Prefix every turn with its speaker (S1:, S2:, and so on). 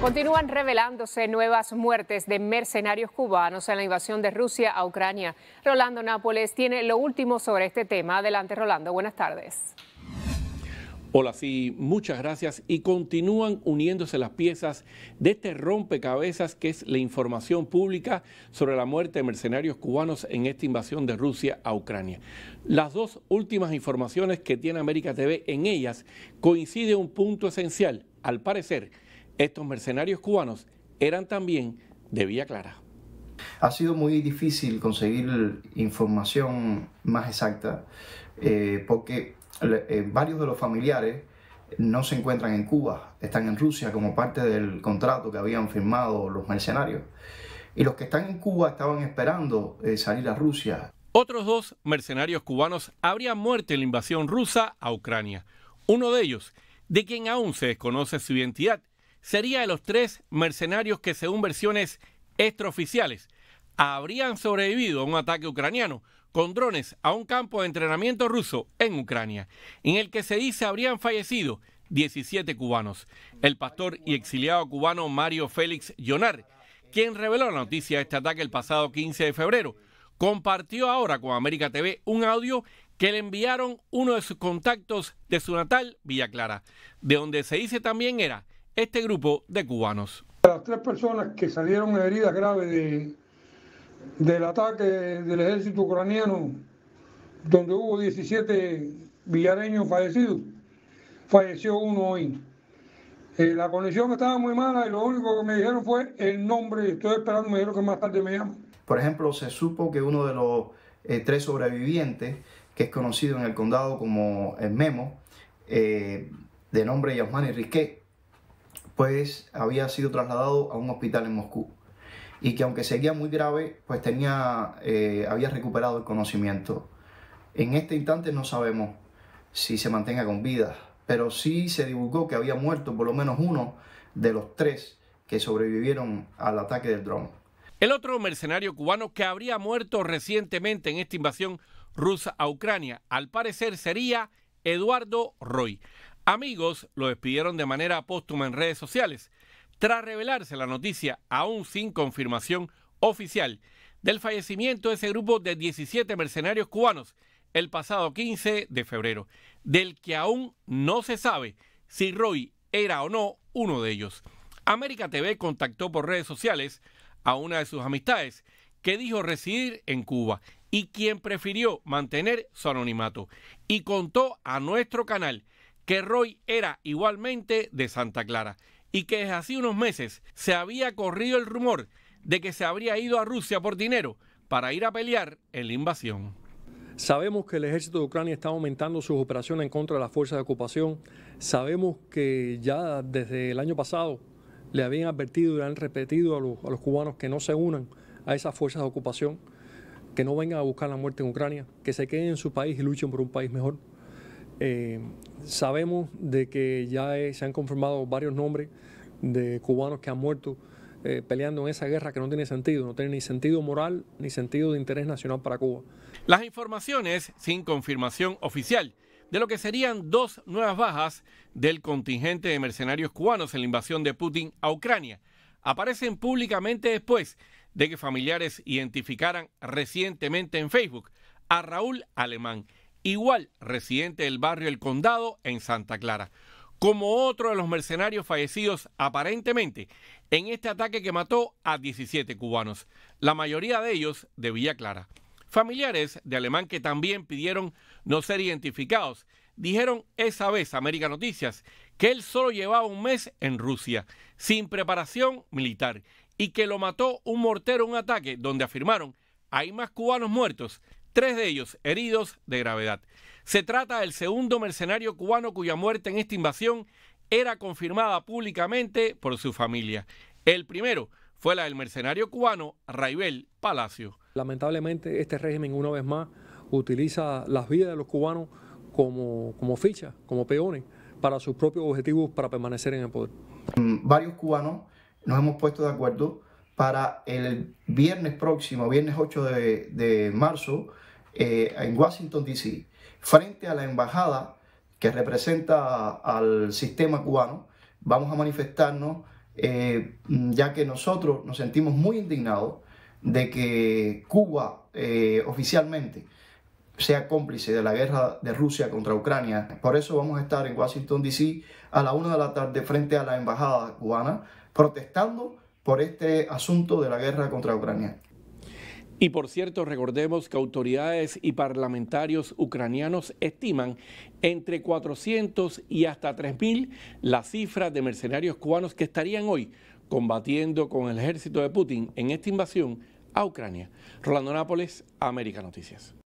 S1: Continúan revelándose nuevas muertes de mercenarios cubanos en la invasión de Rusia a Ucrania. Rolando Nápoles tiene lo último sobre este tema. Adelante, Rolando. Buenas tardes. Hola, sí, muchas gracias. Y continúan uniéndose las piezas de este rompecabezas que es la información pública sobre la muerte de mercenarios cubanos en esta invasión de Rusia a Ucrania. Las dos últimas informaciones que tiene América TV en ellas coincide un punto esencial. Al parecer, estos mercenarios cubanos eran también de vía Clara.
S2: Ha sido muy difícil conseguir información más exacta eh, porque eh, varios de los familiares no se encuentran en Cuba, están en Rusia como parte del contrato que habían firmado los mercenarios. Y los que están en Cuba estaban esperando eh, salir a Rusia.
S1: Otros dos mercenarios cubanos habrían muerto en la invasión rusa a Ucrania. Uno de ellos, de quien aún se desconoce su identidad, sería de los tres mercenarios que, según versiones extraoficiales, habrían sobrevivido a un ataque ucraniano con drones a un campo de entrenamiento ruso en Ucrania, en el que se dice habrían fallecido 17 cubanos. El pastor y exiliado cubano Mario Félix Llonar, quien reveló la noticia de este ataque el pasado 15 de febrero, compartió ahora con América TV un audio que le enviaron uno de sus contactos de su natal Villa Clara, de donde se dice también era este grupo de cubanos.
S3: Las tres personas que salieron heridas graves de, del ataque del ejército ucraniano, donde hubo 17 villareños fallecidos, falleció uno hoy. Eh, la conexión
S2: estaba muy mala y lo único que me dijeron fue el nombre estoy esperando, me dijeron que más tarde me llaman. Por ejemplo, se supo que uno de los eh, tres sobrevivientes, que es conocido en el condado como el Memo, eh, de nombre Yasmani Riquet, pues había sido trasladado a un hospital en Moscú y que aunque seguía muy grave, pues tenía, eh, había recuperado el conocimiento. En este instante no sabemos si se mantenga con vida, pero sí se divulgó que había muerto por lo menos uno de los tres que sobrevivieron al ataque del dron.
S1: El otro mercenario cubano que habría muerto recientemente en esta invasión rusa a Ucrania, al parecer sería Eduardo Roy amigos lo despidieron de manera póstuma en redes sociales, tras revelarse la noticia, aún sin confirmación oficial, del fallecimiento de ese grupo de 17 mercenarios cubanos el pasado 15 de febrero, del que aún no se sabe si Roy era o no uno de ellos. América TV contactó por redes sociales a una de sus amistades que dijo residir en Cuba y quien prefirió mantener su anonimato y contó a nuestro canal que Roy era igualmente de Santa Clara y que desde hace unos meses se había corrido el rumor de que se habría ido a Rusia por dinero para ir a pelear en la invasión.
S3: Sabemos que el ejército de Ucrania está aumentando sus operaciones en contra de las fuerzas de ocupación. Sabemos que ya desde el año pasado le habían advertido y le han repetido a los, a los cubanos que no se unan a esas fuerzas de ocupación, que no vengan a buscar la muerte en Ucrania, que se queden en su país y luchen por un país mejor. Eh, sabemos de que ya se han confirmado varios nombres de cubanos que han muerto eh, peleando en esa guerra que no tiene sentido, no tiene ni sentido moral ni sentido de interés nacional para Cuba.
S1: Las informaciones sin confirmación oficial de lo que serían dos nuevas bajas del contingente de mercenarios cubanos en la invasión de Putin a Ucrania aparecen públicamente después de que familiares identificaran recientemente en Facebook a Raúl Alemán, igual residente del barrio El Condado en Santa Clara. Como otro de los mercenarios fallecidos aparentemente en este ataque que mató a 17 cubanos, la mayoría de ellos de Villa Clara. Familiares de alemán que también pidieron no ser identificados dijeron esa vez a América Noticias que él solo llevaba un mes en Rusia, sin preparación militar, y que lo mató un mortero, en un ataque donde afirmaron hay más cubanos muertos tres de ellos heridos de gravedad. Se trata del segundo mercenario cubano cuya muerte en esta invasión era confirmada públicamente por su familia. El primero fue la del mercenario cubano Raibel Palacio.
S3: Lamentablemente este régimen una vez más utiliza las vidas de los cubanos como, como fichas, como peones, para sus propios objetivos para permanecer en el poder. Mm,
S2: varios cubanos nos hemos puesto de acuerdo para el viernes próximo, viernes 8 de, marzo, eh, en Washington, D.C., frente a la embajada que representa al sistema cubano, vamos a manifestarnos, eh, ya que nosotros nos sentimos muy indignados de que Cuba eh, oficialmente sea cómplice de la guerra de Rusia contra Ucrania. Por eso vamos a estar en Washington, D.C. a la 1 de la tarde frente a la embajada cubana, protestando por este asunto de la guerra contra Ucrania.
S1: Y por cierto, recordemos que autoridades y parlamentarios ucranianos estiman entre 400 y hasta 3.000 la cifra de mercenarios cubanos que estarían hoy combatiendo con el ejército de Putin en esta invasión a Ucrania. Rolando Nápoles, América Noticias.